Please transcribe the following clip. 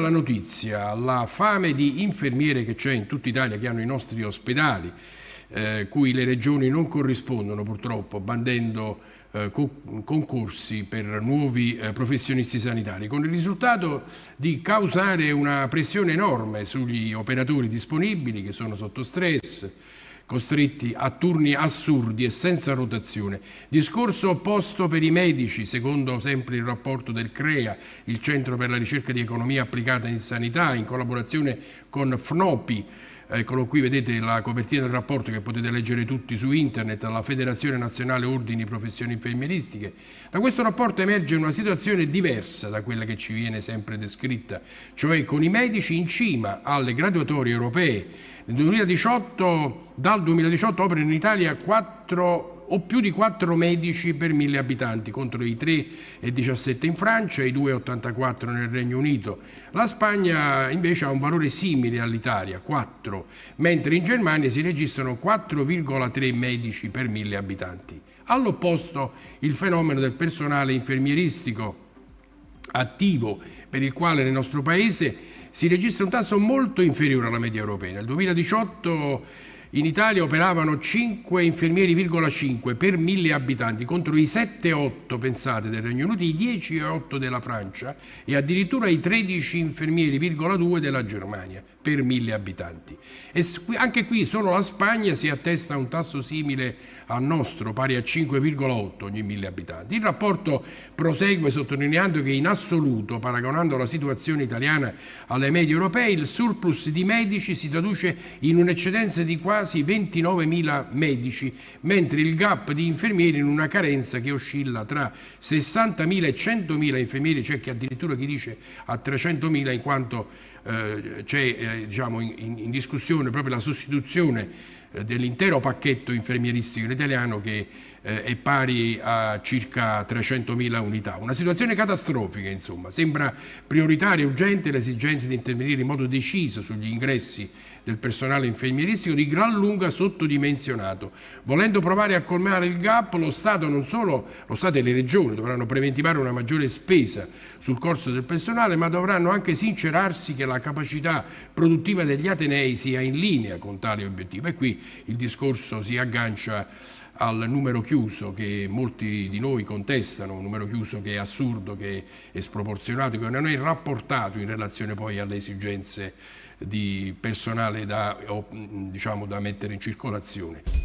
La notizia, la fame di infermiere che c'è in tutta Italia, che hanno i nostri ospedali, eh, cui le regioni non corrispondono purtroppo, bandendo eh, co concorsi per nuovi eh, professionisti sanitari, con il risultato di causare una pressione enorme sugli operatori disponibili che sono sotto stress, costretti a turni assurdi e senza rotazione. Discorso opposto per i medici, secondo sempre il rapporto del CREA, il Centro per la ricerca di economia applicata in sanità, in collaborazione con FNOPI. Eccolo qui, vedete la copertina del rapporto che potete leggere tutti su internet, alla Federazione Nazionale Ordini Professioni Infermieristiche. Da questo rapporto emerge una situazione diversa da quella che ci viene sempre descritta, cioè con i medici in cima alle graduatorie europee. Nel 2018, dal 2018 operano in Italia 4 o più di 4 medici per 1000 abitanti contro i 3,17 in Francia e i 2,84 nel Regno Unito. La Spagna invece ha un valore simile all'Italia, 4, mentre in Germania si registrano 4,3 medici per 1000 abitanti. All'opposto il fenomeno del personale infermieristico attivo per il quale nel nostro paese si registra un tasso molto inferiore alla media europea. Nel 2018 in Italia operavano 5 infermieri,5 per 1000 abitanti contro i 7,8 pensate del Regno Unito, i 10,8 della Francia e addirittura i 13 infermieri,2 della Germania per 1000 abitanti. E anche qui solo la Spagna si attesta a un tasso simile al nostro, pari a 5,8 ogni 1000 abitanti. Il rapporto prosegue sottolineando che in assoluto, paragonando la situazione italiana alle medie europee, il surplus di medici si traduce in un'eccedenza di quasi quasi 29.000 medici, mentre il gap di infermieri in una carenza che oscilla tra 60.000 e 100.000 infermieri, c'è cioè addirittura chi dice a 300.000 in quanto eh, c'è eh, diciamo in, in, discussione proprio la sostituzione eh, dell'intero pacchetto infermieristico in italiano che eh, è pari a circa 300.000 unità. Una situazione catastrofica, insomma. Sembra prioritaria e urgente l'esigenza di intervenire in modo deciso sugli ingressi del personale infermieristico di gran lunga sottodimensionato. Volendo provare a colmare il gap, lo Stato, non solo, lo Stato e le Regioni dovranno preventivare una maggiore spesa sul corso del personale, ma dovranno anche sincerarsi che la capacità produttiva degli Atenei sia in linea con tale obiettivo. E qui il discorso si aggancia al numero chiuso che molti di noi contestano, un numero chiuso che è assurdo, che è sproporzionato, che non è rapportato in relazione poi alle esigenze di personale da, diciamo, da mettere in circolazione.